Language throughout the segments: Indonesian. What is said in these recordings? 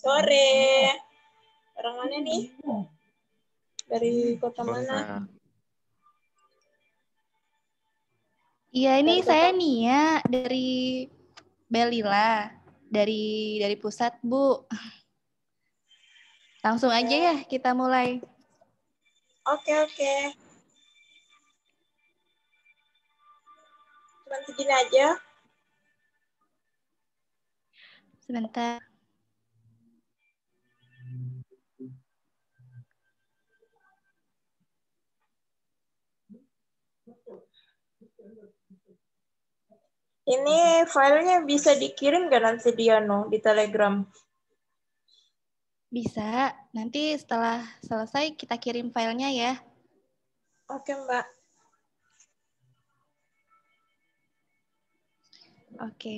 sore. Orang mana nih? Dari kota mana? Iya, ini dari saya kota. ya dari Belila dari dari pusat, Bu. Langsung aja ya kita mulai. Oke, oke. Cuman segini aja. Sebentar. Ini filenya bisa dikirim gak nanti Diano di Telegram? Bisa. Nanti setelah selesai kita kirim filenya ya. Oke Mbak. Oke.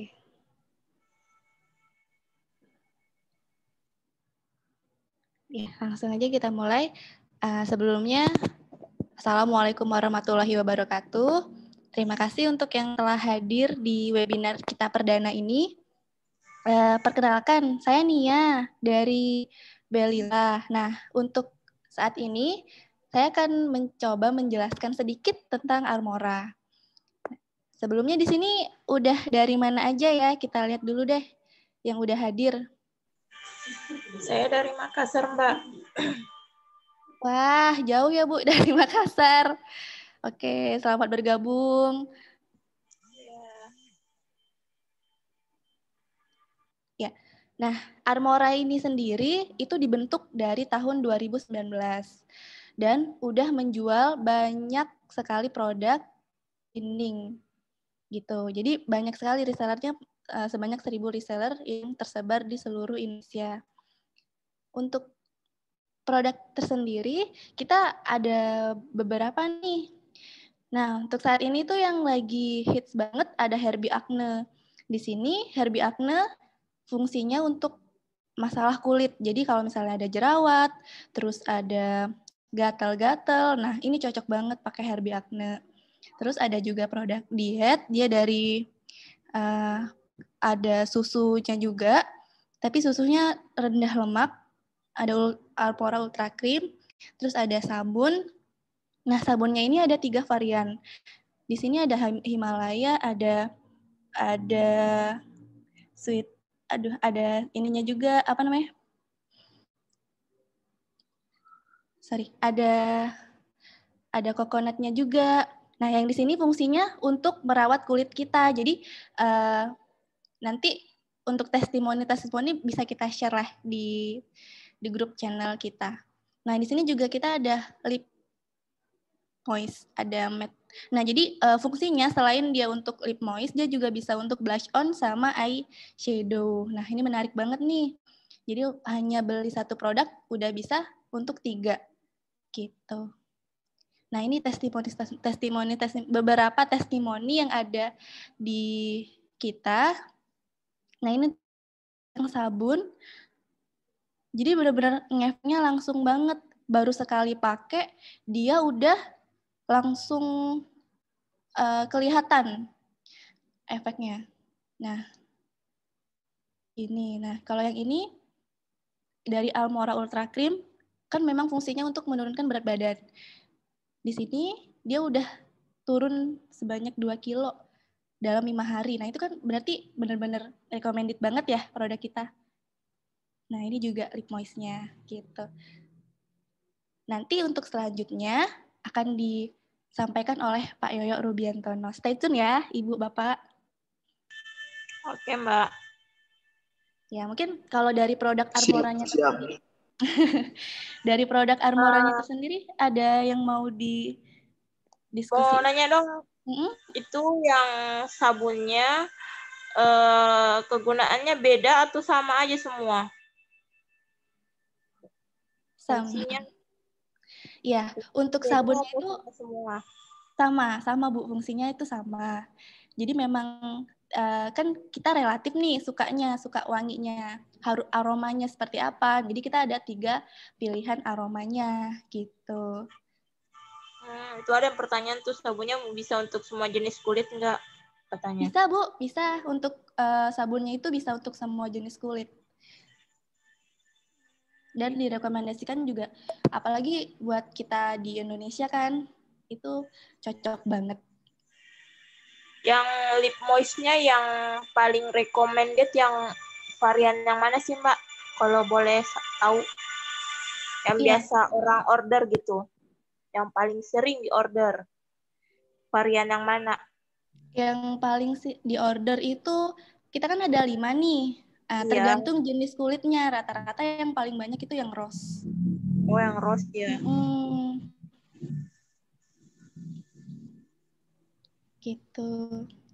Ya, langsung aja kita mulai. Uh, sebelumnya, Assalamualaikum warahmatullahi wabarakatuh. Terima kasih untuk yang telah hadir di webinar kita perdana ini. Eh, perkenalkan, saya Nia dari Belila. Nah, untuk saat ini saya akan mencoba menjelaskan sedikit tentang Armora. Sebelumnya di sini udah dari mana aja ya? Kita lihat dulu deh yang udah hadir. Saya dari Makassar, Mbak. Wah, jauh ya Bu dari Makassar. Oke, selamat bergabung. Ya. Nah, Armora ini sendiri itu dibentuk dari tahun 2019 dan udah menjual banyak sekali produk dinding gitu. Jadi banyak sekali resellernya eh, sebanyak 1000 reseller yang tersebar di seluruh Indonesia. Untuk produk tersendiri, kita ada beberapa nih Nah, untuk saat ini tuh yang lagi hits banget ada Herbie Acne. Di sini Herbie Acne fungsinya untuk masalah kulit. Jadi kalau misalnya ada jerawat, terus ada gatal-gatal, nah ini cocok banget pakai Herbie Acne. Terus ada juga produk diet, dia dari uh, ada susunya juga, tapi susunya rendah lemak, ada Alpora Ultra Cream, terus ada sabun, Nah, sabunnya ini ada tiga varian. Di sini ada Himalaya, ada ada sweet, aduh ada ininya juga apa namanya? Sorry, ada ada coconutnya juga. Nah, yang di sini fungsinya untuk merawat kulit kita. Jadi uh, nanti untuk testimoni testimoni bisa kita share lah di di grup channel kita. Nah, di sini juga kita ada lip moist, ada matte. Nah, jadi uh, fungsinya selain dia untuk lip moist, dia juga bisa untuk blush on sama eye shadow. Nah, ini menarik banget nih. Jadi hanya beli satu produk udah bisa untuk tiga gitu. Nah, ini testimoni testimoni, testimoni beberapa testimoni yang ada di kita. Nah, ini yang sabun. Jadi benar-benar ngefnya langsung banget. Baru sekali pakai dia udah langsung uh, kelihatan efeknya. Nah, ini. Nah, kalau yang ini dari Almora Ultra Cream kan memang fungsinya untuk menurunkan berat badan. Di sini dia udah turun sebanyak 2 kilo dalam lima hari. Nah, itu kan berarti benar-benar recommended banget ya produk kita. Nah, ini juga lip moist gitu. Nanti untuk selanjutnya akan disampaikan oleh Pak Yoyo Rubiantono. Stay tune ya, Ibu Bapak. Oke, Mbak. Ya, mungkin kalau dari produk armoranya siap, siap. dari produk armoranya uh, ah. itu sendiri ada yang mau di diskusi? Mau nanya dong. Mm -hmm. Itu yang sabunnya eh, kegunaannya beda atau sama aja semua? Sama. Fungsinya Iya, untuk sabunnya itu semua sama, sama Bu fungsinya itu sama. Jadi memang uh, kan kita relatif nih sukanya, suka wanginya, haru aromanya seperti apa. Jadi kita ada tiga pilihan aromanya gitu. Hmm, itu ada pertanyaan tuh sabunnya bisa untuk semua jenis kulit enggak? Pertanyaan. Bisa Bu, bisa untuk uh, sabunnya itu bisa untuk semua jenis kulit dan direkomendasikan juga apalagi buat kita di Indonesia kan itu cocok banget yang lip moistnya yang paling recommended yang varian yang mana sih mbak kalau boleh tahu yang iya. biasa orang order gitu yang paling sering di order varian yang mana yang paling di order itu kita kan ada lima nih Uh, tergantung yeah. jenis kulitnya. Rata-rata yang paling banyak itu yang rose. Oh, yang rose ya. Hmm. Gitu.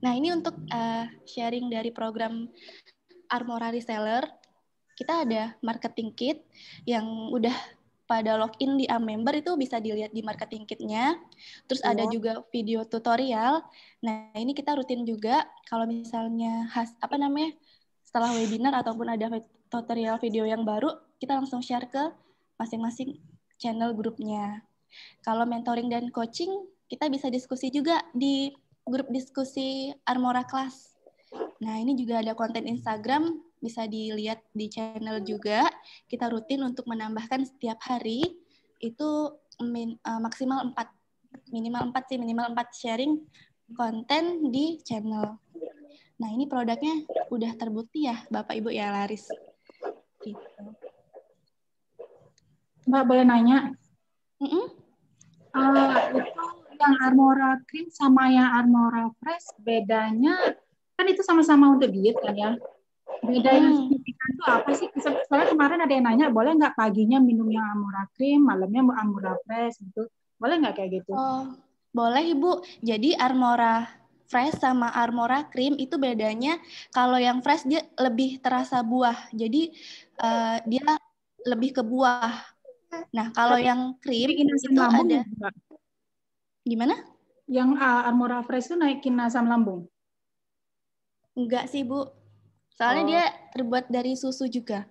Nah, ini untuk uh, sharing dari program Armora Reseller. Kita ada marketing kit yang udah pada login di a member itu bisa dilihat di marketing kitnya. Terus oh. ada iya. juga video tutorial. Nah ini kita rutin juga kalau misalnya khas apa namanya setelah webinar ataupun ada tutorial video yang baru, kita langsung share ke masing-masing channel grupnya. Kalau mentoring dan coaching, kita bisa diskusi juga di grup diskusi Armora Class. Nah, ini juga ada konten Instagram, bisa dilihat di channel juga. Kita rutin untuk menambahkan setiap hari, itu min, uh, maksimal 4, minimal 4 sih, minimal 4 sharing konten di channel. Nah, ini produknya udah terbukti ya, Bapak Ibu ya, laris. Gitu. Mbak boleh nanya? Mm -mm. Uh, itu yang Armora Cream sama yang Armora Fresh bedanya kan itu sama-sama untuk diet kan ya? Beda yang hmm. signifikan itu apa sih? Soalnya kemarin ada yang nanya, boleh nggak paginya minum yang Armora Cream, malamnya Armora Fresh gitu? Boleh nggak kayak gitu? Oh, boleh Ibu. Jadi Armora fresh sama armora cream itu bedanya kalau yang fresh dia lebih terasa buah. Jadi uh, dia lebih ke buah. Nah, kalau yang cream itu ada juga. gimana? Yang uh, armora fresh itu naikin asam lambung. Enggak sih, Bu. Soalnya oh. dia terbuat dari susu juga.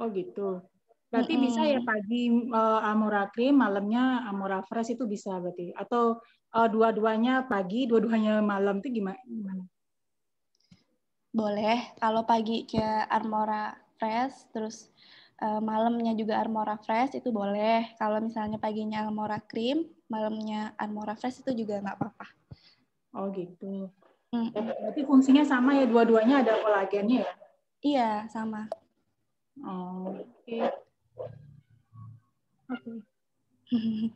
Oh, gitu. Berarti mm -hmm. bisa ya pagi uh, eh, Amora Cream, malamnya Amora Fresh itu bisa berarti atau uh, dua-duanya pagi, dua-duanya malam itu gimana? Boleh. Kalau pagi ke Armora Fresh, terus uh, malamnya juga Armora Fresh itu boleh. Kalau misalnya paginya Armora Cream, malamnya Armora Fresh itu juga nggak apa-apa. Oh gitu. Hmm. Oh, berarti fungsinya sama ya, dua-duanya ada kolagennya ya? Iya, sama. Oh, oke. Okay. Oke. Okay.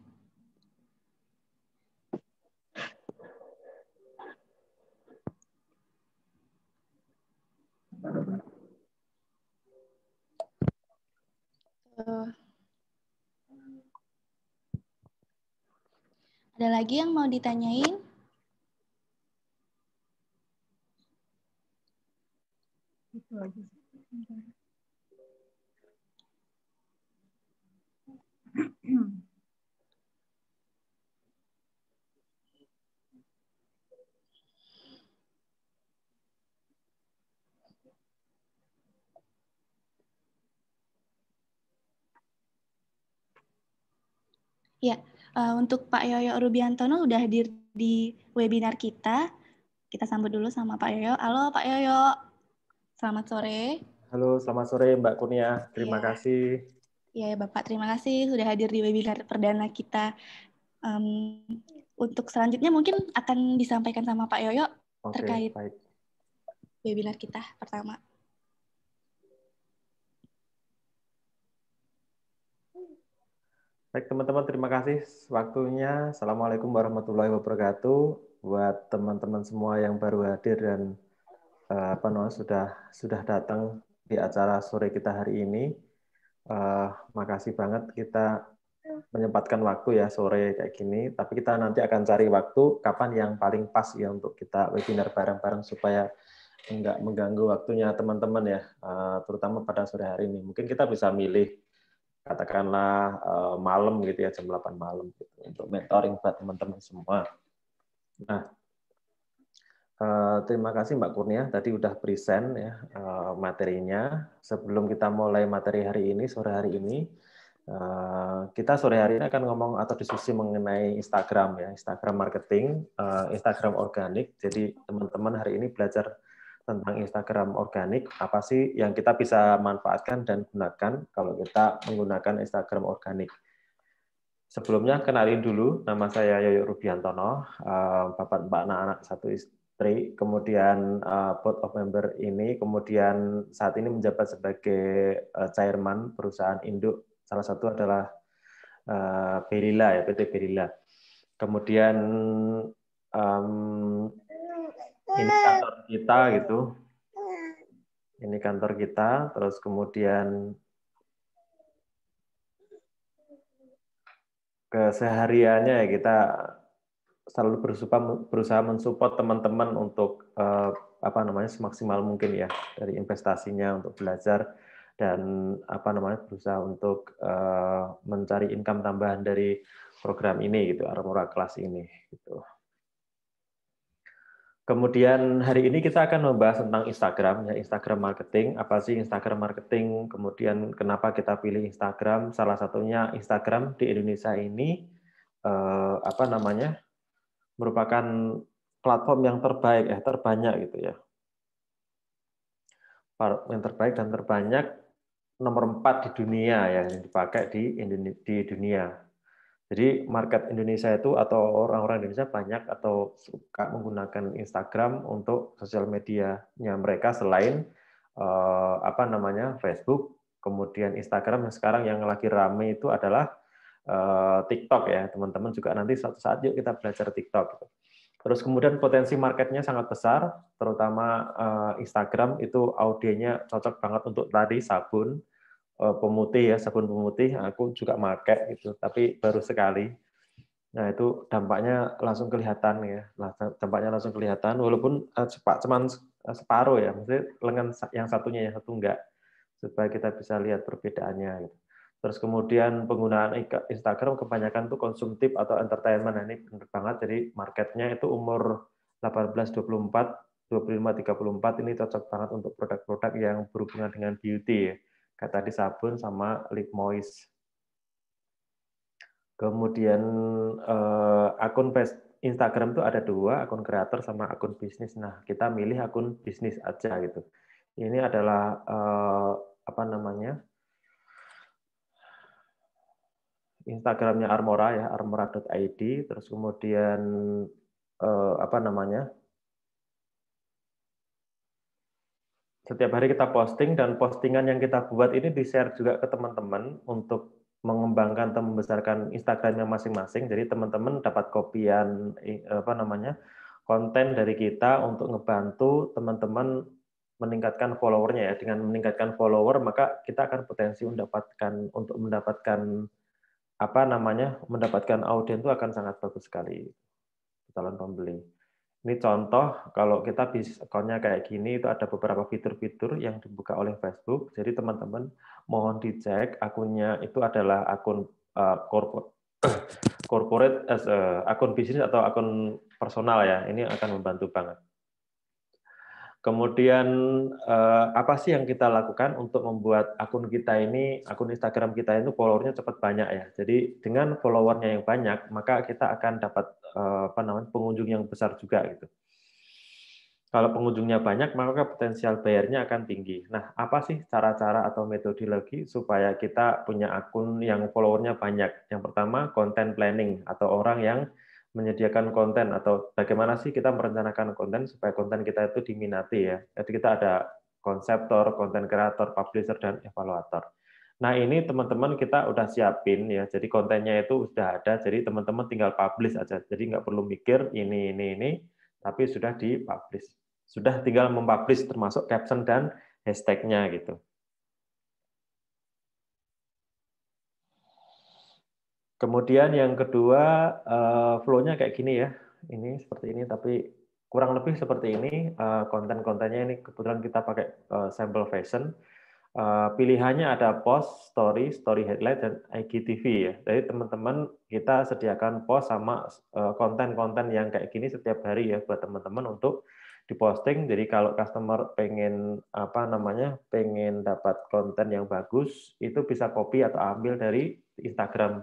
lagi yang mau ditanyain? Ya. Yeah. Ya, Uh, untuk Pak Yoyo Rubiantono udah hadir di webinar kita. Kita sambut dulu sama Pak Yoyo. Halo Pak Yoyo, selamat sore. Halo, selamat sore Mbak Kurnia. Terima yeah. kasih. Ya Bapak, terima kasih sudah hadir di webinar perdana kita. Um, untuk selanjutnya mungkin akan disampaikan sama Pak Yoyo okay, terkait baik. webinar kita pertama. Baik teman-teman, terima kasih waktunya. Assalamualaikum warahmatullahi wabarakatuh buat teman-teman semua yang baru hadir dan eh, apa namanya sudah sudah datang di acara sore kita hari ini. Uh, makasih banget kita menyempatkan waktu ya sore kayak gini. Tapi kita nanti akan cari waktu kapan yang paling pas ya untuk kita webinar bareng-bareng supaya nggak mengganggu waktunya teman-teman ya, uh, terutama pada sore hari ini. Mungkin kita bisa milih katakanlah uh, malam gitu ya jam 8 malam gitu untuk mentoring buat teman-teman semua. Nah, uh, terima kasih Mbak Kurnia tadi udah present ya uh, materinya. Sebelum kita mulai materi hari ini sore hari ini uh, kita sore hari ini akan ngomong atau diskusi mengenai Instagram ya, Instagram marketing, uh, Instagram organik. Jadi teman-teman hari ini belajar tentang Instagram organik, apa sih yang kita bisa manfaatkan dan gunakan kalau kita menggunakan Instagram organik. Sebelumnya kenalin dulu, nama saya Yoyo Rubiantono, eh, bapak mbak anak-anak satu istri, kemudian eh, board of member ini, kemudian saat ini menjabat sebagai eh, chairman perusahaan induk, salah satu adalah Berila ya PT Berila. Kemudian ini kantor kita gitu ini kantor kita terus kemudian kesehariannya ya kita selalu berusaha berusaha mensupport teman-teman untuk eh, apa namanya semaksimal mungkin ya dari investasinya untuk belajar dan apa namanya berusaha untuk eh, mencari income tambahan dari program ini gitu Armora kelas ini gitu. Kemudian hari ini kita akan membahas tentang Instagram, ya Instagram marketing, apa sih Instagram marketing, kemudian kenapa kita pilih Instagram, salah satunya Instagram di Indonesia ini eh, apa namanya merupakan platform yang terbaik ya, terbanyak gitu ya. Yang terbaik dan terbanyak nomor empat di dunia ya, yang dipakai di di dunia. Jadi market Indonesia itu atau orang-orang Indonesia banyak atau suka menggunakan Instagram untuk sosial medianya mereka selain eh, apa namanya Facebook, kemudian Instagram yang sekarang yang lagi rame itu adalah eh, TikTok ya teman-teman juga nanti satu saat yuk kita belajar TikTok. Gitu. Terus kemudian potensi marketnya sangat besar, terutama eh, Instagram itu audienya cocok banget untuk tadi sabun Eh, pemutih ya sabun pemutih nah, aku juga market gitu tapi baru sekali nah itu dampaknya langsung kelihatan ya dampaknya langsung kelihatan walaupun cepat eh, cuman eh, separuh ya maksudnya lengan yang satunya yang satu enggak supaya kita bisa lihat perbedaannya gitu. terus kemudian penggunaan Instagram kebanyakan tuh konsumtif atau entertainment nah, ini benar banget jadi marketnya itu umur 18 24 25 34 ini cocok banget untuk produk-produk yang berhubungan dengan beauty ya kayak tadi sabun sama lip moist. Kemudian eh, akun Instagram tuh ada dua, akun kreator sama akun bisnis. Nah, kita milih akun bisnis aja gitu. Ini adalah eh, apa namanya? Instagramnya Armora ya, armora.id. Terus kemudian eh, apa namanya? setiap hari kita posting dan postingan yang kita buat ini di-share juga ke teman-teman untuk mengembangkan atau membesarkan Instagramnya masing-masing. Jadi teman-teman dapat kopian apa namanya konten dari kita untuk ngebantu teman-teman meningkatkan followernya ya. Dengan meningkatkan follower maka kita akan potensi mendapatkan untuk mendapatkan apa namanya mendapatkan audiens itu akan sangat bagus sekali calon pembeli. Ini contoh kalau kita bisnis account kayak gini itu ada beberapa fitur-fitur yang dibuka oleh Facebook. Jadi teman-teman mohon dicek akunnya itu adalah akun uh, corporate corporate as a, akun bisnis atau akun personal ya. Ini akan membantu banget. Kemudian uh, apa sih yang kita lakukan untuk membuat akun kita ini, akun Instagram kita itu followernya cepat banyak ya. Jadi dengan followernya yang banyak, maka kita akan dapat Eh, apa namanya pengunjung yang besar juga gitu. Kalau pengunjungnya banyak, maka potensial bayarnya akan tinggi. Nah, apa sih cara-cara atau metode lagi supaya kita punya akun yang followernya banyak? Yang pertama, content planning atau orang yang menyediakan konten atau bagaimana sih kita merencanakan konten supaya konten kita itu diminati ya. Jadi kita ada konseptor, konten kreator, publisher, dan evaluator. Nah ini teman-teman kita udah siapin ya, jadi kontennya itu sudah ada, jadi teman-teman tinggal publish aja, jadi nggak perlu mikir ini ini ini, tapi sudah dipublish, sudah tinggal mempublish termasuk caption dan hashtagnya gitu. Kemudian yang kedua eh, flow-nya kayak gini ya, ini seperti ini tapi kurang lebih seperti ini eh, konten-kontennya ini kebetulan kita pakai eh, sample fashion Eh, pilihannya ada post, story, story headline dan IGTV ya. Jadi teman-teman kita sediakan post sama eh, konten-konten yang kayak gini setiap hari ya buat teman-teman untuk diposting. Jadi kalau customer pengen apa namanya, pengen dapat konten yang bagus, itu bisa copy atau ambil dari Instagram,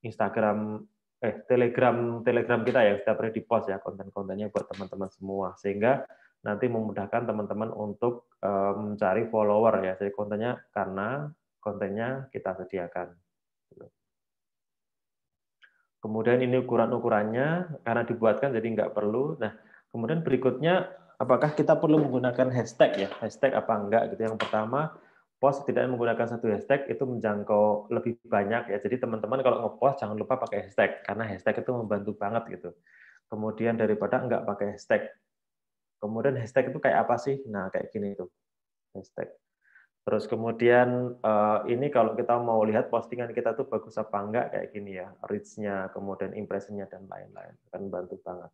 Instagram eh Telegram Telegram kita ya setiap hari di post ya konten-kontennya buat teman-teman semua sehingga nanti memudahkan teman-teman untuk eh, mencari follower ya. Jadi kontennya karena kontennya kita sediakan. Kemudian ini ukuran-ukurannya karena dibuatkan jadi nggak perlu. Nah, kemudian berikutnya apakah kita perlu menggunakan hashtag ya? Hashtag apa enggak gitu. Yang pertama, post tidak menggunakan satu hashtag itu menjangkau lebih banyak ya. Jadi teman-teman kalau ngepost jangan lupa pakai hashtag karena hashtag itu membantu banget gitu. Kemudian daripada enggak pakai hashtag Kemudian hashtag itu kayak apa sih? Nah, kayak gini tuh. Hashtag. Terus kemudian eh, ini kalau kita mau lihat postingan kita tuh bagus apa enggak kayak gini ya, reach-nya, kemudian impression-nya dan lain-lain. Kan bantu banget.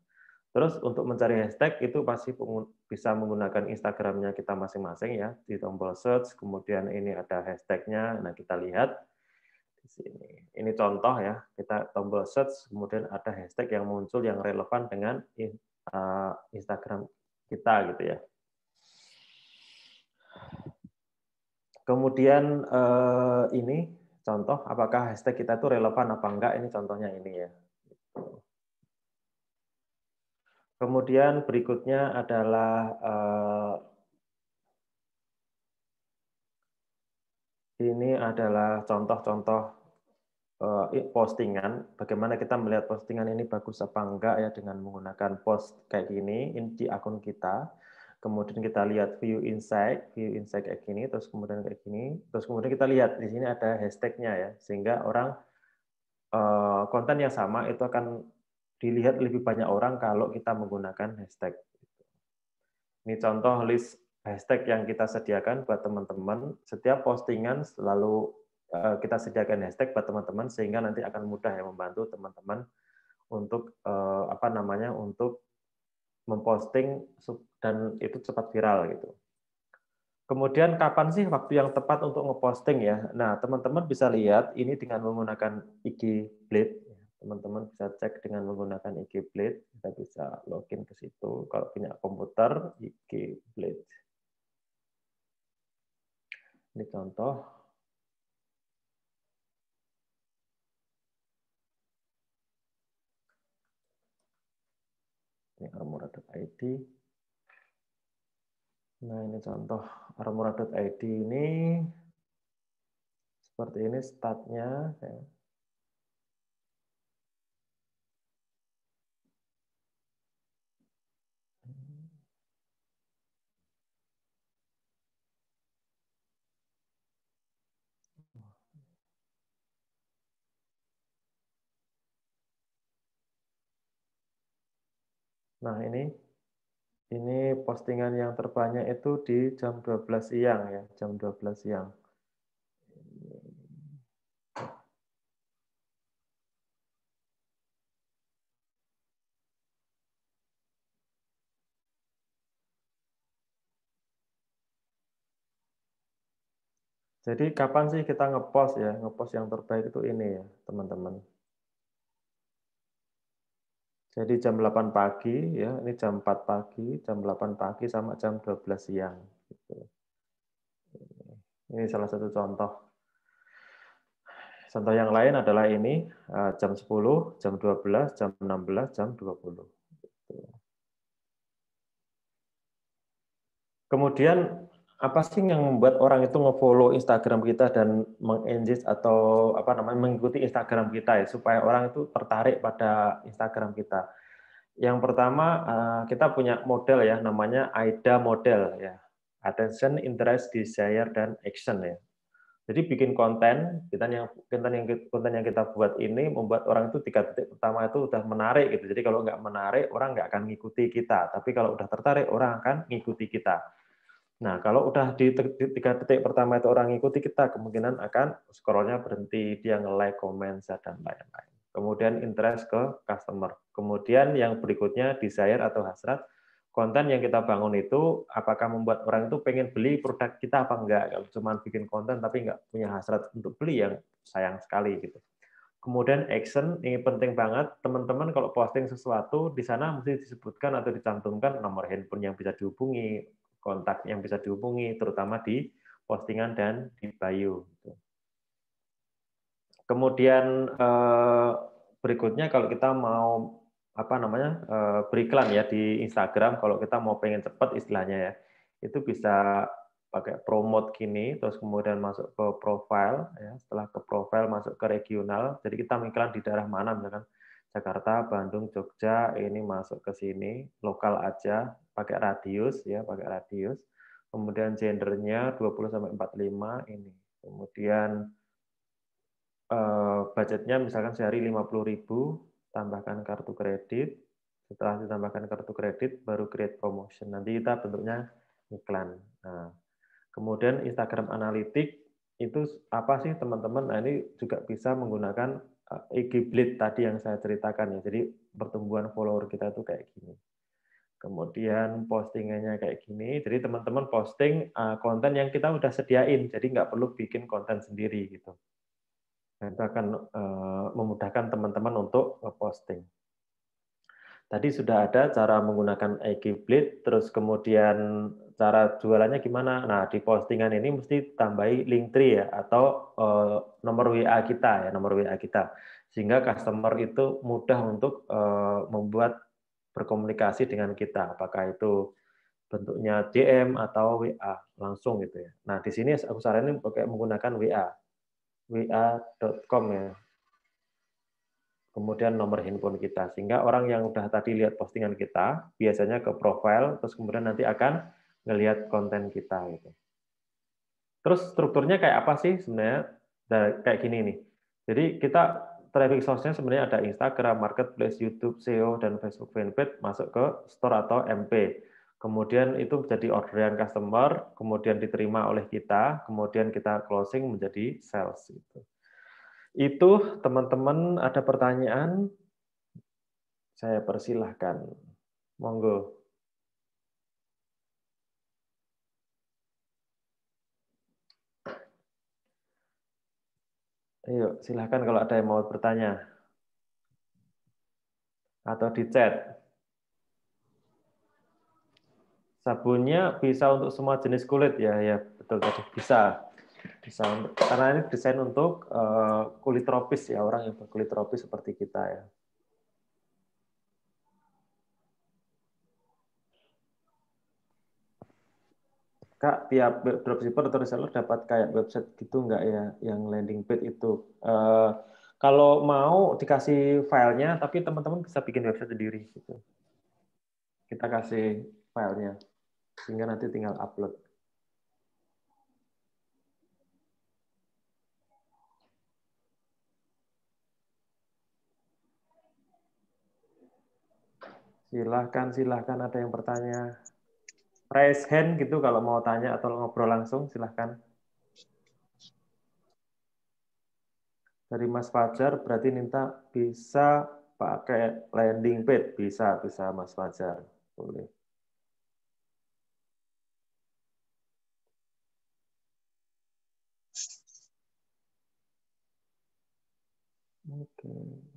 Terus untuk mencari hashtag itu pasti bisa menggunakan Instagramnya kita masing-masing ya di tombol search. Kemudian ini ada hashtagnya. Nah kita lihat di sini. Ini contoh ya kita tombol search. Kemudian ada hashtag yang muncul yang relevan dengan eh, Instagram kita gitu ya. Kemudian eh, ini contoh apakah hashtag kita itu relevan apa enggak ini contohnya ini ya. Kemudian berikutnya adalah eh, ini adalah contoh-contoh Eh, postingan, bagaimana kita melihat postingan ini bagus apa enggak ya dengan menggunakan post kayak gini di akun kita. Kemudian kita lihat view insight, view insight kayak gini, terus kemudian kayak gini, terus kemudian kita lihat di sini ada hashtagnya ya, sehingga orang eh, konten yang sama itu akan dilihat lebih banyak orang kalau kita menggunakan hashtag. Ini contoh list hashtag yang kita sediakan buat teman-teman. Setiap postingan selalu Eh, kita sediakan hashtag buat teman-teman sehingga nanti akan mudah ya membantu teman-teman untuk eh, apa namanya untuk memposting dan itu cepat viral gitu. Kemudian kapan sih waktu yang tepat untuk ngeposting ya? Nah, teman-teman bisa lihat ini dengan menggunakan IG Blade. Ya. Teman-teman bisa cek dengan menggunakan IG Blade. Kita bisa login ke situ. Kalau punya komputer, IG Blade. Ini contoh armora.id. Nah, ini contoh armora.id ini seperti ini statnya. Ya. Nah, ini ini postingan yang terbanyak itu di jam 12 siang ya, jam 12 siang. Jadi kapan sih kita ngepost ya? Ngepost yang terbaik itu ini ya, teman-teman. Jadi jam 8 pagi ya, ini jam 4 pagi, jam 8 pagi sama jam 12 siang gitu. Ini salah satu contoh Contoh yang lain adalah ini eh, jam 10, jam 12, jam 16, jam 20. Gitu. Kemudian apa sih yang membuat orang itu ngefollow Instagram kita dan mengengage atau apa namanya mengikuti Instagram kita ya supaya orang itu tertarik pada Instagram kita. Yang pertama eh, kita punya model ya namanya AIDA model ya. Attention, interest, desire dan action ya. Jadi bikin konten, kita yang konten yang konten yang kita buat ini membuat orang itu tiga titik pertama itu sudah menarik gitu. Jadi kalau nggak menarik orang nggak akan mengikuti kita, tapi kalau udah tertarik orang akan mengikuti kita. Nah, kalau udah di tiga detik pertama itu orang ikuti kita, kemungkinan akan scrollnya berhenti, dia nge-like, komen, dan lain-lain. Kemudian interest ke customer. Kemudian yang berikutnya desire atau hasrat. Konten yang kita bangun itu, apakah membuat orang itu pengen beli produk kita apa enggak? Kalau cuma bikin konten tapi enggak punya hasrat untuk beli, yang sayang sekali. gitu. Kemudian action, ini penting banget. Teman-teman kalau posting sesuatu, di sana mesti disebutkan atau dicantumkan nomor handphone yang bisa dihubungi, kontak yang bisa dihubungi, terutama di postingan dan di bio. Gitu. Kemudian eh, berikutnya kalau kita mau apa namanya eh, beriklan ya di Instagram, kalau kita mau pengen cepat istilahnya ya, itu bisa pakai promote kini terus kemudian masuk ke profile, ya. setelah ke profile masuk ke regional, jadi kita mengiklan di daerah mana misalkan Jakarta, Bandung, Jogja, ini masuk ke sini, lokal aja, pakai radius ya, pakai radius. Kemudian gendernya 20 sampai 45 ini. Kemudian eh, budgetnya misalkan sehari 50.000, tambahkan kartu kredit. Setelah ditambahkan kartu kredit baru create promotion. Nanti kita bentuknya iklan. Nah, kemudian Instagram Analytics itu apa sih teman-teman? Nah, ini juga bisa menggunakan eh, IG Blitz tadi yang saya ceritakan ya. Jadi pertumbuhan follower kita itu kayak gini kemudian postingannya kayak gini. Jadi teman-teman posting eh, konten yang kita udah sediain, jadi nggak perlu bikin konten sendiri gitu. Nah, itu akan eh, memudahkan teman-teman untuk posting. Tadi sudah ada cara menggunakan IG Blade, terus kemudian cara jualannya gimana? Nah, di postingan ini mesti tambahi link tree ya, atau eh, nomor WA kita ya, nomor WA kita. Sehingga customer itu mudah untuk membuat berkomunikasi dengan kita, apakah itu bentuknya DM atau WA langsung gitu ya. Nah di sini aku saranin pakai menggunakan WA, wa.com ya. Kemudian nomor handphone kita, sehingga orang yang udah tadi lihat postingan kita biasanya ke profile, terus kemudian nanti akan ngelihat konten kita gitu. Terus strukturnya kayak apa sih sebenarnya? Dan nah, kayak gini nih. Jadi kita traffic source-nya sebenarnya ada Instagram, Marketplace, YouTube, SEO, dan Facebook Fanpage masuk ke store atau MP. Kemudian itu menjadi orderan customer, kemudian diterima oleh kita, kemudian kita closing menjadi sales. Itu, itu teman-teman ada pertanyaan? Saya persilahkan. Monggo. Ayo, silahkan kalau ada yang mau bertanya. Atau di chat. Sabunnya bisa untuk semua jenis kulit ya, ya betul tadi bisa. Bisa karena ini desain untuk eh, kulit tropis ya, orang yang berkulit tropis seperti kita ya. Kak, tiap dropshipper atau reseller dapat kayak website gitu nggak ya, yang landing page itu? Uh, kalau mau dikasih filenya, tapi teman-teman bisa bikin website sendiri gitu. Kita kasih filenya, sehingga nanti tinggal upload. Silahkan, silahkan ada yang bertanya raise hand gitu kalau mau tanya atau ngobrol langsung silahkan. Dari Mas Fajar berarti Ninta bisa pakai landing page bisa bisa Mas Fajar boleh. Okay.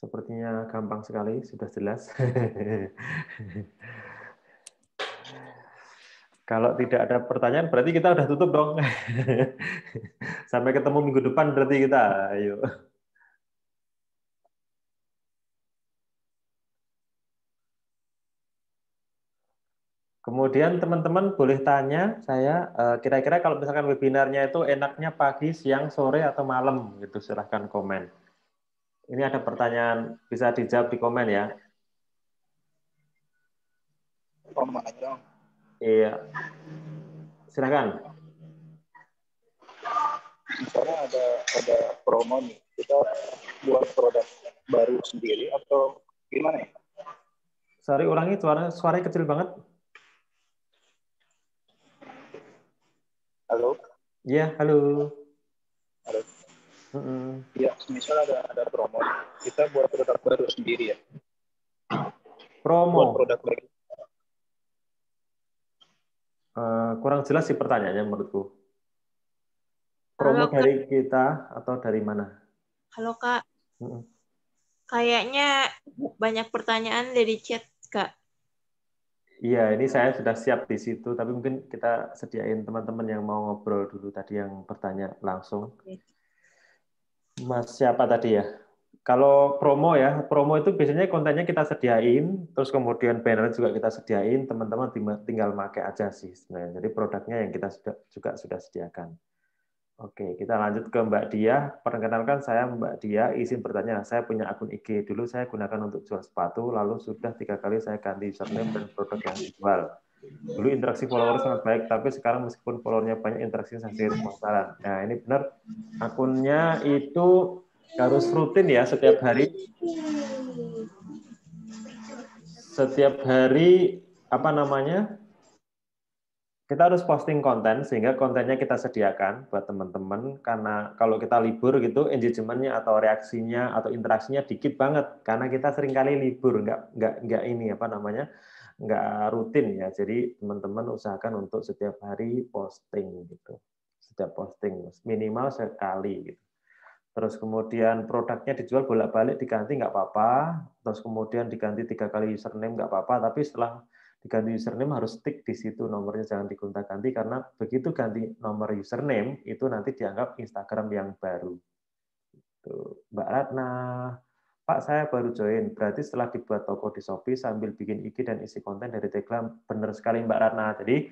Sepertinya gampang sekali, sudah jelas. Kalau tidak ada pertanyaan, berarti kita udah tutup dong. Sampai ketemu minggu depan berarti kita. Ayo. Kemudian teman-teman boleh tanya saya eh, kira-kira kalau misalkan webinarnya itu enaknya pagi, siang, sore atau malam gitu silahkan komen. Ini ada pertanyaan bisa dijawab di komen ya. Komen Iya. Silakan. Misalnya ada ada promo nih, kita buat produk baru sendiri atau gimana ya? Sorry, orangnya suara suaranya kecil banget. Halo. Iya, halo hmm Ya, misal ada ada promo, kita buat produk baru sendiri ya. Promo. Buat produk baru. Uh, kurang jelas sih pertanyaannya menurutku. Promo Halo, dari Kak. kita atau dari mana? Halo Kak. hmm Kayaknya banyak pertanyaan dari chat Kak. Iya, ini saya sudah siap di situ, tapi mungkin kita sediain teman-teman yang mau ngobrol dulu tadi yang bertanya langsung. Mas siapa tadi ya? Kalau promo ya, promo itu biasanya kontennya kita sediain, terus kemudian banner juga kita sediain, teman-teman tinggal pakai aja sih sebenarnya. Jadi produknya yang kita sudah juga sudah sediakan. Oke, kita lanjut ke Mbak Dia. Perkenalkan saya Mbak Dia, izin bertanya. Saya punya akun IG. Dulu saya gunakan untuk jual sepatu, lalu sudah tiga kali saya ganti username dan produk yang dijual. Dulu interaksi follower sangat baik, tapi sekarang meskipun followernya banyak interaksi sedikit masalah. Nah ini benar akunnya itu harus rutin ya setiap hari. Setiap hari apa namanya? kita harus posting konten sehingga kontennya kita sediakan buat teman-teman karena kalau kita libur gitu engagementnya atau reaksinya atau interaksinya dikit banget karena kita seringkali libur nggak nggak nggak ini apa namanya nggak rutin ya. Jadi teman-teman usahakan untuk setiap hari posting gitu. Setiap posting minimal sekali gitu. Terus kemudian produknya dijual bolak-balik diganti nggak apa-apa. Terus kemudian diganti tiga kali username nggak apa-apa. Tapi setelah diganti username harus stick di situ nomornya jangan digonta-ganti karena begitu ganti nomor username itu nanti dianggap Instagram yang baru. Itu Mbak Ratna, Pak, saya baru join. Berarti setelah dibuat toko di Shopee sambil bikin IG dan isi konten dari Telegram. Benar sekali Mbak Ratna. Jadi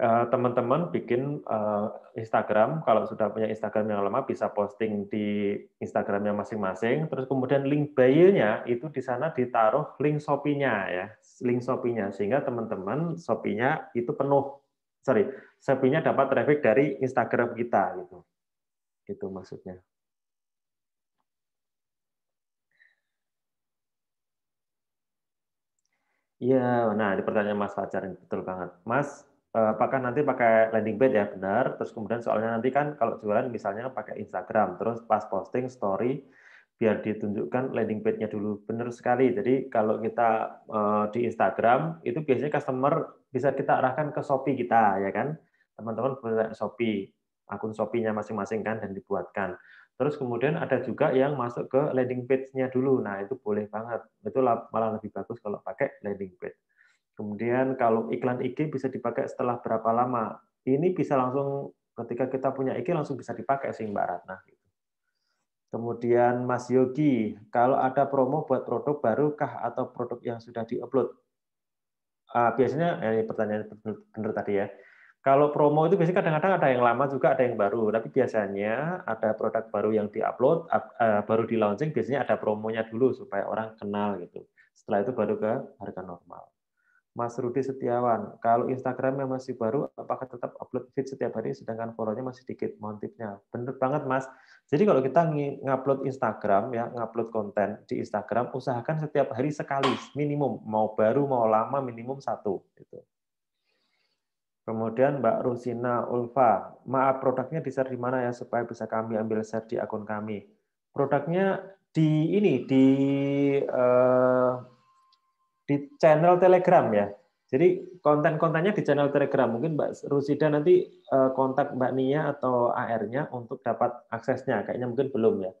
eh, teman-teman bikin eh, Instagram, kalau sudah punya Instagram yang lama bisa posting di Instagramnya masing-masing. Terus kemudian link bio itu di sana ditaruh link Shopee-nya ya, link Shopee-nya sehingga teman-teman Shopee-nya itu penuh. Sorry, Shopee-nya dapat traffic dari Instagram kita gitu. Itu maksudnya. Iya, nah ini pertanyaan Mas Fajar ini betul banget. Mas, eh, apakah nanti pakai landing page ya? Benar. Terus kemudian soalnya nanti kan kalau jualan misalnya pakai Instagram, terus pas posting story biar ditunjukkan landing page-nya dulu. Benar sekali. Jadi kalau kita eh, di Instagram itu biasanya customer bisa kita arahkan ke Shopee kita ya kan. Teman-teman punya Shopee, akun Shopee-nya masing-masing kan dan dibuatkan. Terus kemudian ada juga yang masuk ke landing page-nya dulu. Nah, itu boleh banget. Itu malah lebih bagus kalau pakai landing page. Kemudian kalau iklan IG bisa dipakai setelah berapa lama? Ini bisa langsung ketika kita punya IG langsung bisa dipakai sih Mbak Ratna. Gitu. Kemudian Mas Yogi, kalau ada promo buat produk baru kah atau produk yang sudah diupload? Ah, biasanya, ini eh, pertanyaan benar tadi ya kalau promo itu biasanya kadang-kadang ada yang lama juga, ada yang baru. Tapi biasanya ada produk baru yang diupload, eh, baru di launching, biasanya ada promonya dulu supaya orang kenal gitu. Setelah itu baru ke harga normal. Mas Rudi Setiawan, kalau Instagram yang masih baru, apakah tetap upload feed setiap hari sedangkan follow-nya masih dikit? Mohon Benar banget, Mas. Jadi kalau kita ngupload Instagram ya, ngupload konten di Instagram, usahakan setiap hari sekali minimum, mau baru mau lama minimum satu. Gitu. Kemudian Mbak Rusina Ulfa, maaf produknya di share di mana ya supaya bisa kami ambil share di akun kami. Produknya di ini di eh, di channel Telegram ya. Jadi konten-kontennya di channel Telegram. Mungkin Mbak Rusida nanti eh, kontak Mbak Nia atau AR-nya untuk dapat aksesnya. Kayaknya mungkin belum ya.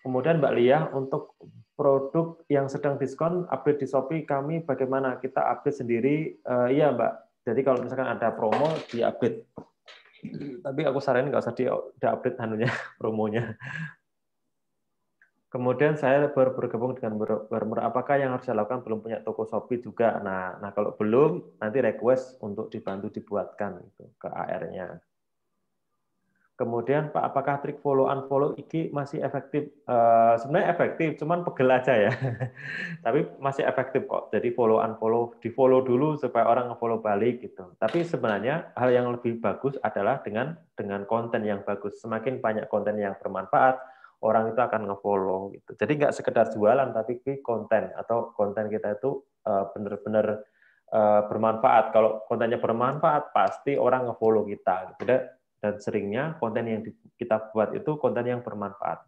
Kemudian Mbak Lia untuk produk yang sedang diskon update di Shopee kami bagaimana? Kita update sendiri. Eh, iya Mbak jadi kalau misalkan ada promo di update. Tapi aku saranin nggak usah di, update anunya promonya. Kemudian saya baru bergabung dengan Barmer. Apakah yang harus saya lakukan belum punya toko Shopee juga? Nah, nah kalau belum nanti request untuk dibantu dibuatkan itu ke AR-nya. Kemudian Pak, apakah trik follow unfollow IG masih efektif? Uh, sebenarnya efektif, cuman pegel aja ya. Tapi masih efektif kok. Jadi follow unfollow, di follow dulu supaya orang ngefollow balik gitu. Tapi sebenarnya hal yang lebih bagus adalah dengan dengan konten yang bagus. Semakin banyak konten yang bermanfaat, orang itu akan ngefollow gitu. Jadi nggak sekedar jualan, tapi konten atau konten kita itu eh, benar-benar uh, eh, bermanfaat. Kalau kontennya bermanfaat, pasti orang ngefollow kita. Gitu. Dan seringnya konten yang kita buat itu konten yang bermanfaat.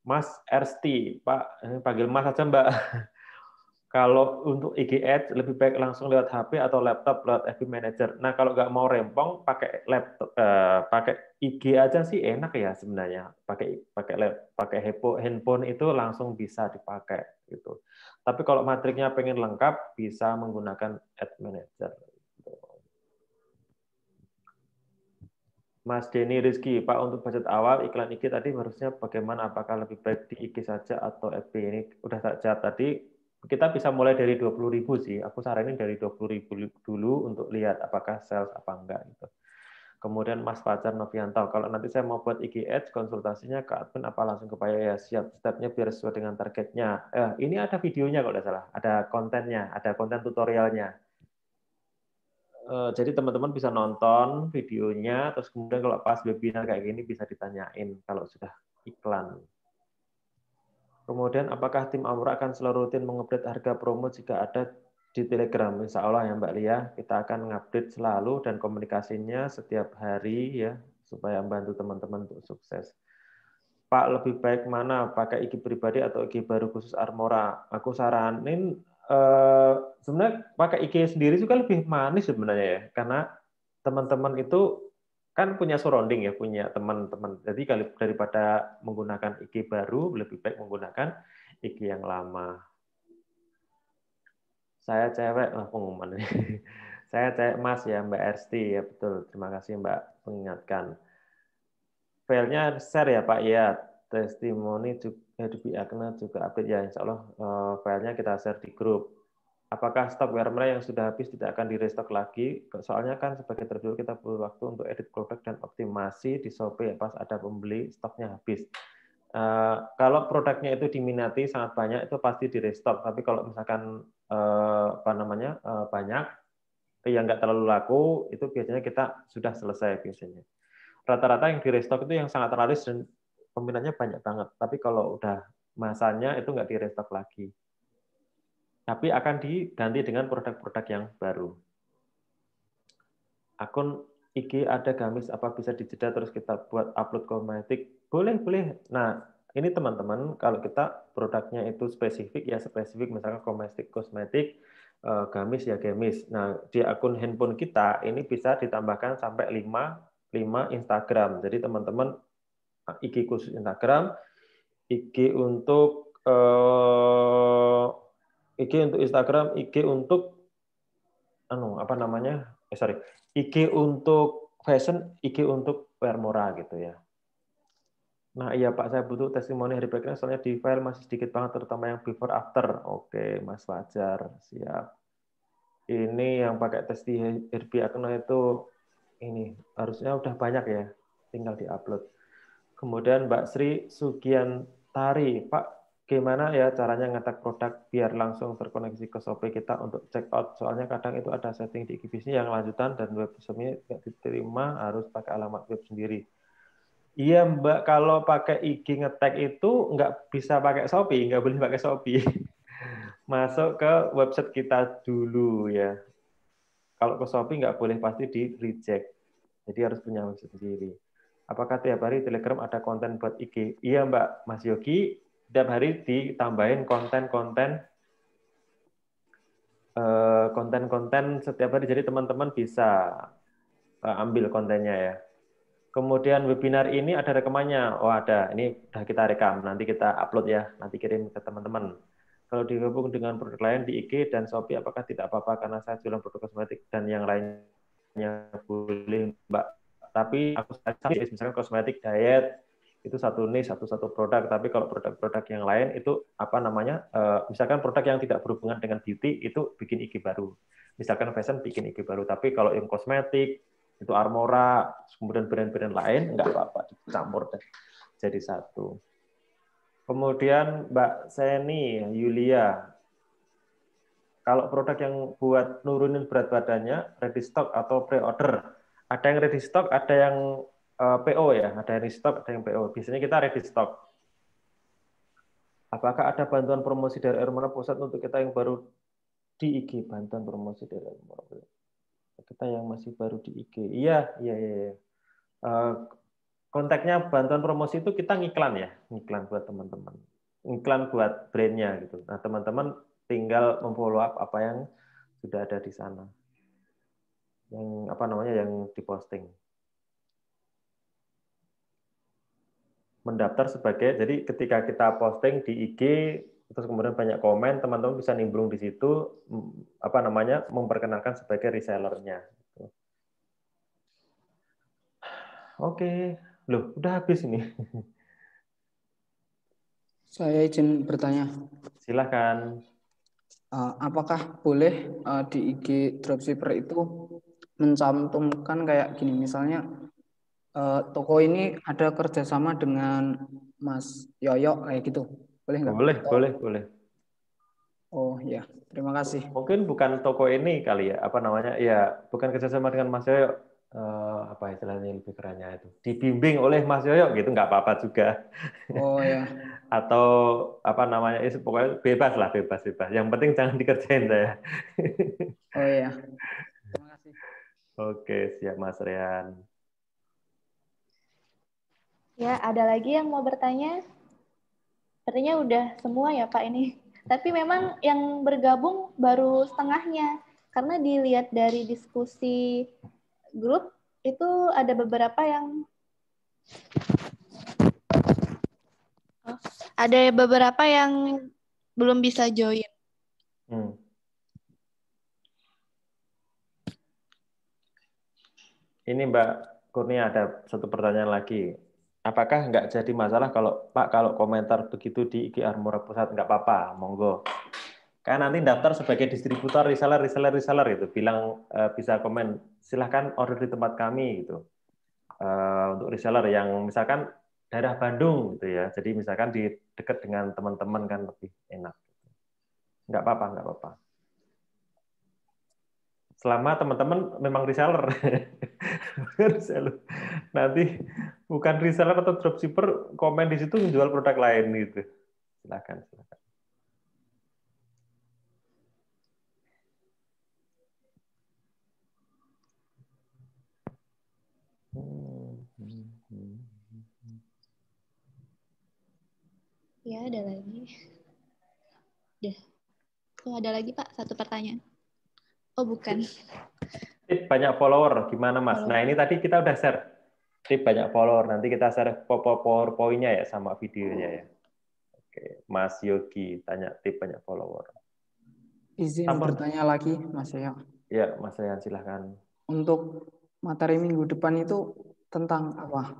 Mas Ersti, Pak, eh, panggil Mas aja Mbak. Kalau untuk IG Ads lebih baik langsung lewat HP atau laptop lewat FB Manager. Nah kalau nggak mau rempong pakai laptop, eh, pakai IG aja sih enak ya sebenarnya. Pakai pakai lab, pakai handphone itu langsung bisa dipakai gitu. Tapi kalau matriknya pengen lengkap bisa menggunakan Ad Manager. Mas Denny Rizky, Pak untuk budget awal iklan IG tadi harusnya bagaimana? Apakah lebih baik di IG saja atau FB ini? Udah tak jawab tadi. Kita bisa mulai dari ribu sih. Aku saranin dari ribu dulu untuk lihat apakah sales apa enggak gitu. Kemudian Mas Fajar Novianto, kalau nanti saya mau buat IG Ads, konsultasinya ke admin apa langsung ke Pak ya? Siap, stepnya biar sesuai dengan targetnya. Eh, ini ada videonya kalau tidak salah, ada kontennya, ada konten tutorialnya. Eh, jadi teman-teman bisa nonton videonya, terus kemudian kalau pas webinar kayak gini bisa ditanyain kalau sudah iklan. Kemudian apakah tim Amura akan selalu rutin mengupdate harga promo jika ada di Telegram? Insya Allah ya Mbak Lia, kita akan mengupdate selalu dan komunikasinya setiap hari ya supaya membantu teman-teman untuk sukses. Pak lebih baik mana pakai IG pribadi atau IG baru khusus Armora? Aku saranin Eh, sebenarnya pakai IKEA sendiri juga lebih manis sebenarnya ya, karena teman-teman itu kan punya surrounding ya, punya teman-teman. Jadi kalau daripada menggunakan IG baru, lebih baik menggunakan IG yang lama. Saya cewek lah pengumuman ini. Saya cewek Mas ya Mbak Ersti ya betul. Terima kasih Mbak mengingatkan. Filenya share ya Pak Iyad testimoni juga eh, di Akna juga update ya insya Allah uh, filenya kita share di grup. Apakah stok VMware yang sudah habis tidak akan di restock lagi? Soalnya kan sebagai terjual kita perlu waktu untuk edit produk dan optimasi di Shopee ya, pas ada pembeli stoknya habis. Uh, kalau produknya itu diminati sangat banyak itu pasti di restock. Tapi kalau misalkan uh, apa namanya uh, banyak yang nggak terlalu laku itu biasanya kita sudah selesai biasanya rata-rata yang di restock itu yang sangat laris peminatnya banyak banget. Tapi kalau udah masanya itu nggak di lagi. Tapi akan diganti dengan produk-produk yang baru. Akun IG ada gamis apa bisa dijeda terus kita buat upload komatik? Boleh, boleh. Nah, ini teman-teman kalau kita produknya itu spesifik ya spesifik misalkan kosmetik kosmetik eh, gamis ya gamis. Nah, di akun handphone kita ini bisa ditambahkan sampai 5 5 Instagram. Jadi teman-teman Nah, IG khusus Instagram, IG untuk uh, eh, IG untuk Instagram, IG untuk anu apa namanya? Eh, sorry, IG untuk fashion, IG untuk wear gitu ya. Nah iya Pak, saya butuh testimoni hari baiknya soalnya di file masih sedikit banget, terutama yang before after. Oke, Mas Fajar, siap. Ini yang pakai di Herbie Akno itu ini harusnya udah banyak ya, tinggal di diupload. Kemudian Mbak Sri Sugian Tari Pak, gimana ya caranya ngetak produk biar langsung terkoneksi ke Shopee kita untuk check out? Soalnya kadang itu ada setting di bisnis yang lanjutan dan web resminya tidak diterima, harus pakai alamat web sendiri. Iya Mbak, kalau pakai IG ngetek itu nggak bisa pakai Shopee, nggak boleh pakai Shopee. Masuk ke website kita dulu ya. Kalau ke Shopee nggak boleh pasti di reject. Jadi harus punya website sendiri apakah tiap hari Telegram ada konten buat IG? Iya Mbak, Mas Yogi, tiap hari ditambahin konten-konten eh, konten-konten setiap hari jadi teman-teman bisa eh, ambil kontennya ya. Kemudian webinar ini ada rekamannya. Oh ada, ini sudah kita rekam. Nanti kita upload ya, nanti kirim ke teman-teman. Kalau dihubung dengan produk lain di IG dan Shopee, apakah tidak apa-apa karena saya jualan produk kosmetik dan yang lainnya boleh Mbak? tapi aku suggest misalkan kosmetik diet itu satu niche satu satu produk tapi kalau produk-produk yang lain itu apa namanya uh, misalkan produk yang tidak berhubungan dengan beauty itu bikin IG baru misalkan fashion bikin IG baru tapi kalau yang kosmetik itu Armora kemudian brand-brand lain nggak apa-apa dicampur deh jadi satu kemudian Mbak Seni Yulia kalau produk yang buat nurunin berat badannya ready stock atau pre-order ada yang ready stock, ada yang uh, eh, PO ya, ada yang restock, ada yang PO. Biasanya kita ready stock. Apakah ada bantuan promosi dari Ermana Pusat untuk kita yang baru di IG? Bantuan promosi dari Ermana Pusat. Kita yang masih baru di IG. Iya, iya, iya. Uh, iya. eh, konteksnya bantuan promosi itu kita ngiklan ya, ngiklan buat teman-teman. Ngiklan buat brandnya gitu. Nah, teman-teman tinggal memfollow up apa yang sudah ada di sana yang apa namanya yang diposting. Mendaftar sebagai jadi ketika kita posting di IG terus kemudian banyak komen teman-teman bisa nimbrung di situ apa namanya memperkenalkan sebagai resellernya. Oke, loh udah habis ini. Saya izin bertanya. Silahkan. Eh, apakah boleh eh, di IG dropshipper itu mencantumkan kayak gini misalnya eh, toko ini ada kerjasama dengan Mas Yoyo kayak gitu boleh nggak? Boleh toko? boleh boleh. Oh ya terima kasih. Mungkin bukan toko ini kali ya apa namanya ya bukan kerjasama dengan Mas Yoyo eh, apa istilahnya lebih kerennya itu dibimbing oleh Mas Yoyo gitu nggak apa-apa juga. Oh ya. atau apa namanya itu pokoknya bebas lah bebas bebas yang penting jangan dikerjain saya oh ya Oke, siap Mas Rian. Ya, ada lagi yang mau bertanya? Sepertinya udah semua ya Pak ini. Tapi memang yang bergabung baru setengahnya. Karena dilihat dari diskusi grup, itu ada beberapa yang... ada beberapa yang belum bisa join. Hmm. Ini Mbak Kurnia ada satu pertanyaan lagi. Apakah nggak jadi masalah kalau Pak kalau komentar begitu di IG Armora Pusat nggak apa-apa, monggo. Kan nanti daftar sebagai distributor, reseller, reseller, reseller itu bilang e, bisa komen, silahkan order di tempat kami gitu. E, untuk reseller yang misalkan daerah Bandung gitu ya, jadi misalkan di dekat dengan teman-teman kan lebih enak. Nggak apa-apa, nggak apa-apa selama teman-teman memang reseller. Nanti bukan reseller atau dropshipper, komen di situ menjual produk lain gitu. Silakan, silakan. Ya, ada lagi. Udah. Oh, ada lagi, Pak, satu pertanyaan. Oh bukan. Tip banyak follower gimana Mas? Nah ini tadi kita udah share tip banyak follower. Nanti kita share PowerPoint-nya ya sama videonya ya. Oke, Mas Yogi tanya tip banyak follower. Izin Sampai. bertanya lagi Mas Yogi. Ya Mas Yogi silahkan. Untuk materi minggu depan itu tentang apa?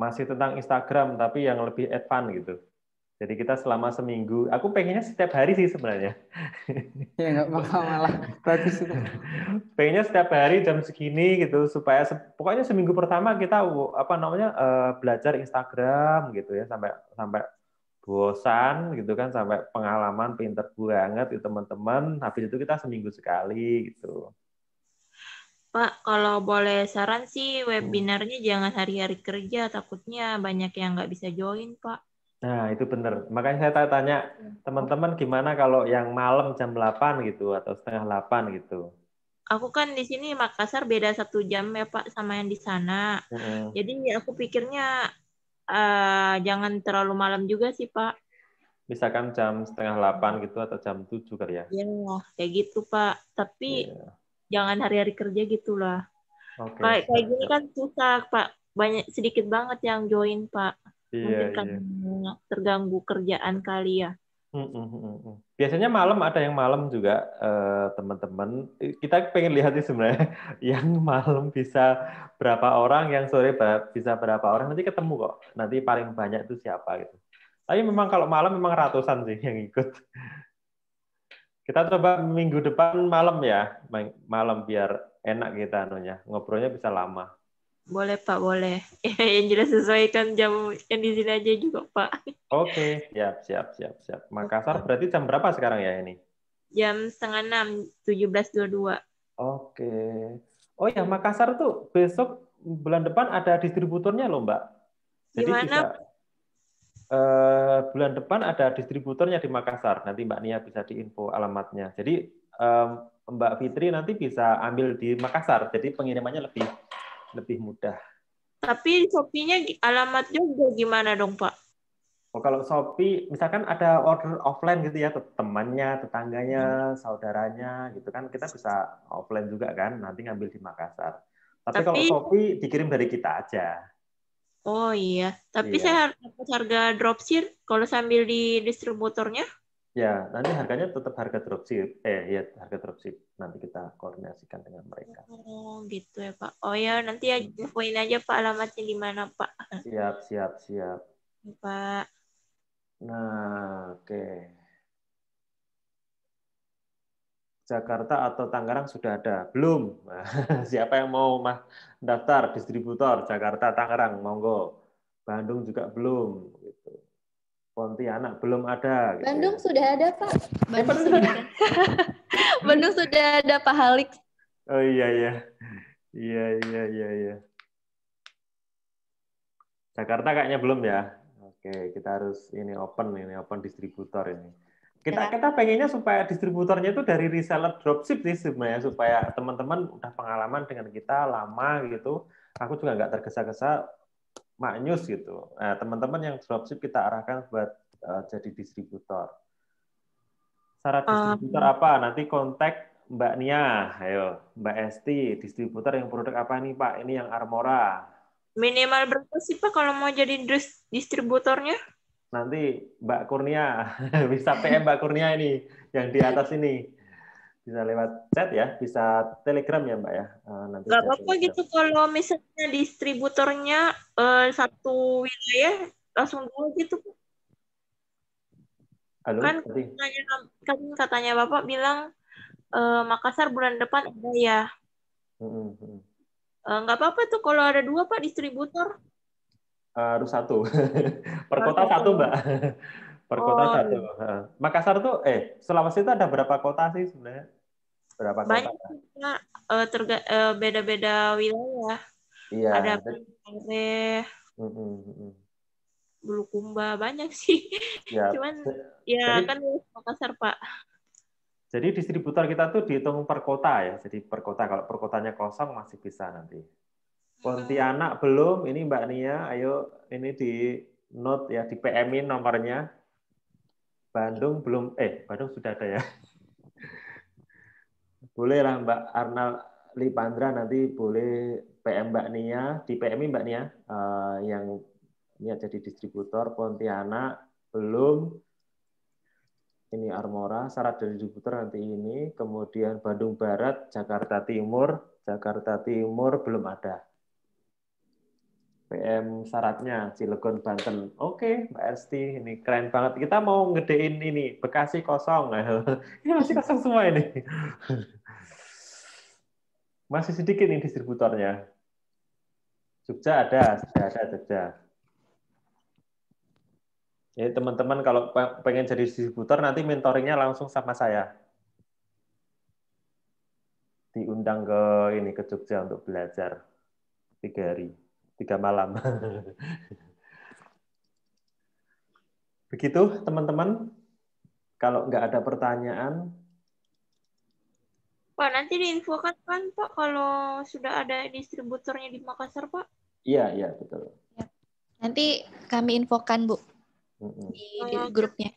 Masih tentang Instagram tapi yang lebih advance gitu. Jadi kita selama seminggu, aku pengennya setiap hari sih sebenarnya. Ya nggak apa malah bagus pengennya setiap hari jam segini gitu supaya se pokoknya seminggu pertama kita apa namanya uh, belajar Instagram gitu ya sampai sampai bosan gitu kan sampai pengalaman pinter banget itu teman-teman. Habis itu kita seminggu sekali gitu. Pak, kalau boleh saran sih hmm. webinarnya hmm. jangan hari-hari kerja, takutnya banyak yang nggak bisa join, Pak. Nah, itu benar. Makanya saya tanya hmm. teman-teman gimana kalau yang malam jam 8 gitu atau setengah 8 gitu. Aku kan di sini Makassar beda satu jam ya Pak sama yang di sana. Hmm. Jadi aku pikirnya uh, jangan terlalu malam juga sih Pak. Misalkan jam setengah 8 gitu atau jam 7 kali ya? Iya, kayak gitu Pak. Tapi yeah. jangan hari-hari kerja gitulah. Okay. Kayak, kayak gini kan susah Pak. Banyak sedikit banget yang join Pak. Iya, mungkin iya. terganggu kerjaan kali ya. Hmm, hmm, hmm, Biasanya malam ada yang malam juga eh, teman-teman. Kita pengen lihat sih sebenarnya yang malam bisa berapa orang, yang sore bisa berapa orang. Nanti ketemu kok. Nanti paling banyak itu siapa gitu. Tapi memang kalau malam memang ratusan sih yang ikut. Kita coba minggu depan malam ya, malam biar enak kita anunya. Ngobrolnya bisa lama. Boleh Pak, boleh. yang jelas sesuaikan jam yang di sini aja juga Pak. Oke, okay. siap, siap, siap, siap. Makassar berarti jam berapa sekarang ya ini? Jam setengah enam, tujuh belas dua dua. Oke. Oh ya, Makassar tuh besok bulan depan ada distributornya loh Mbak. Jadi Gimana? Bisa, uh, bulan depan ada distributornya di Makassar. Nanti Mbak Nia bisa diinfo alamatnya. Jadi um, Mbak Fitri nanti bisa ambil di Makassar. Jadi pengirimannya lebih lebih mudah. Tapi Shopee-nya alamatnya juga gimana dong, Pak? Oh, kalau Shopee, misalkan ada order offline gitu ya, temannya, tetangganya, hmm. saudaranya gitu kan, kita bisa offline juga kan, nanti ngambil di Makassar. Tapi, Tapi kalau Shopee dikirim dari kita aja. Oh iya, tapi iya. saya harus harga dropship kalau sambil di distributornya? Ya, nanti harganya tetap harga dropship. Eh, ya harga dropship. Nanti kita koordinasikan dengan mereka. Oh, gitu ya, Pak. Oh ya, nanti ya poin aja Pak alamatnya di mana, Pak. Siap, siap, siap. Iya, Pak. Nah, oke. Okay. Jakarta atau Tangerang sudah ada? Belum. Siapa yang mau mah daftar distributor Jakarta, Tangerang, monggo. Bandung juga belum. Pontianak belum ada. Gitu ya. Bandung ya. sudah ada pak. Bandung, sudah ada. Bandung sudah ada Pak Halik. Oh iya iya iya iya iya. iya. Jakarta kayaknya belum ya. Oke, kita harus ini open ini open distributor ini. Kita ya. kita pengennya supaya distributornya itu dari reseller dropship sih sebenarnya supaya teman-teman udah pengalaman dengan kita lama gitu. Aku juga nggak tergesa-gesa maknyus gitu. Nah, teman-teman yang dropship kita arahkan buat uh, jadi distributor. Syarat distributor um, apa? Nanti kontak Mbak Nia, ayo Mbak Esti, distributor yang produk apa nih Pak? Ini yang Armora. Minimal berapa sih Pak kalau mau jadi distributornya? Nanti Mbak Kurnia, bisa PM Mbak Kurnia ini yang di atas ini bisa lewat chat ya, bisa telegram ya mbak ya. Uh, nanti Gak apa-apa gitu kalau misalnya distributornya uh, satu wilayah langsung dua gitu. Halo, kan katanya, kan katanya bapak bilang uh, Makassar bulan depan ada ya. mm hmm. Uh, Nggak apa-apa tuh kalau ada dua pak distributor. Uh, harus satu. per kota satu, satu mbak. per kota oh. satu. Iya. Makassar tuh eh Sulawesi itu ada berapa kota sih sebenarnya? berapa banyak kota? Banyak eh, terga, eh, beda-beda wilayah iya ada pare mm hmm, hmm, -hmm. Bulukumba banyak sih ya. cuman ya jadi, kan Makassar pak jadi distributor kita tuh dihitung per kota ya jadi per kota kalau per kotanya kosong masih bisa nanti Pontianak hmm. belum ini Mbak Nia ayo ini di note ya di PMI nomornya Bandung belum eh Bandung sudah ada ya boleh lah Mbak Arnal Lipandra nanti boleh PM Mbak Nia, di PMI Mbak Nia uh, yang niat jadi distributor Pontianak belum ini Armora, syarat dari distributor nanti ini, kemudian Bandung Barat, Jakarta Timur, Jakarta Timur belum ada. PM syaratnya Cilegon Banten. Oke, okay, Mbak Esti, ini keren banget. Kita mau ngedein ini Bekasi kosong. ini masih kosong semua ini. Masih sedikit nih distributornya. Jogja ada, sudah ada Jogja. Jadi teman-teman kalau pengen jadi distributor nanti mentoringnya langsung sama saya. Diundang ke ini ke Jogja untuk belajar tiga hari, tiga malam. Begitu teman-teman. Kalau nggak ada pertanyaan, Pak, nanti diinfokan kan Pak kalau sudah ada distributornya di Makassar Pak? Iya, iya betul. Ya. Nanti kami infokan Bu mm -hmm. di, di oh, ya, grupnya.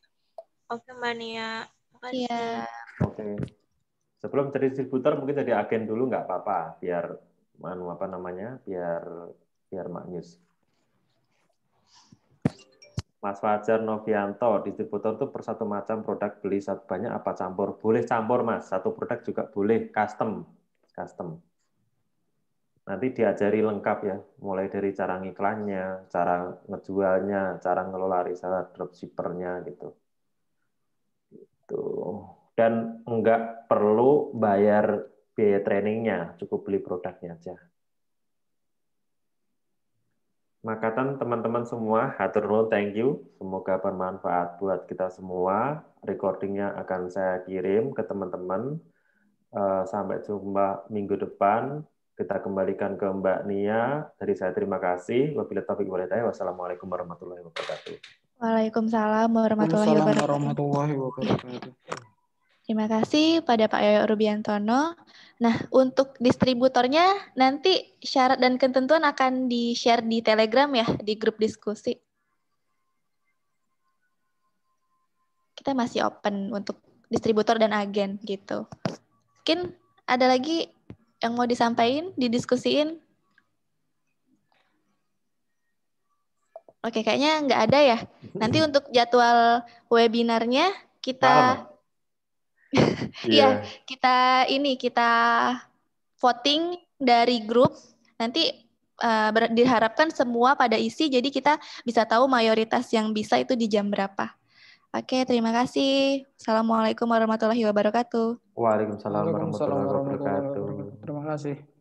Oke Mbak Nia. Iya. Oke. Sebelum jadi distributor mungkin jadi agen dulu nggak apa-apa biar anu, apa namanya biar biar Mak Mas Fajar Novianto, distributor itu satu macam produk beli satu banyak apa campur? Boleh campur mas, satu produk juga boleh custom, custom. Nanti diajari lengkap ya, mulai dari cara ngiklannya, cara ngejualnya, cara ngelola riset dropshippernya gitu. Gitu. Dan enggak perlu bayar biaya trainingnya, cukup beli produknya aja. Makatan teman-teman semua, hatur nuhun, thank you. Semoga bermanfaat buat kita semua. Recordingnya akan saya kirim ke teman-teman. Eh, sampai jumpa minggu depan. Kita kembalikan ke Mbak Nia. Dari saya terima kasih. Wabillahi Wassalamualaikum Waalaikumsalam warahmatullahi wabarakatuh. Waalaikumsalam warahmatullahi wabarakatuh. Terima kasih pada Pak Yoyo Rubiantono. Nah, untuk distributornya nanti syarat dan ketentuan akan di-share di Telegram ya, di grup diskusi. Kita masih open untuk distributor dan agen gitu. Mungkin ada lagi yang mau disampaikan, didiskusiin? Oke, kayaknya nggak ada ya. Nanti untuk jadwal webinarnya kita... Iya. iya, kita ini kita voting dari grup. Nanti uh, diharapkan semua pada isi jadi kita bisa tahu mayoritas yang bisa itu di jam berapa. Oke, terima kasih. Assalamualaikum warahmatullahi wabarakatuh. Waalaikumsalam warahmatullahi wabarakatuh. Terima kasih.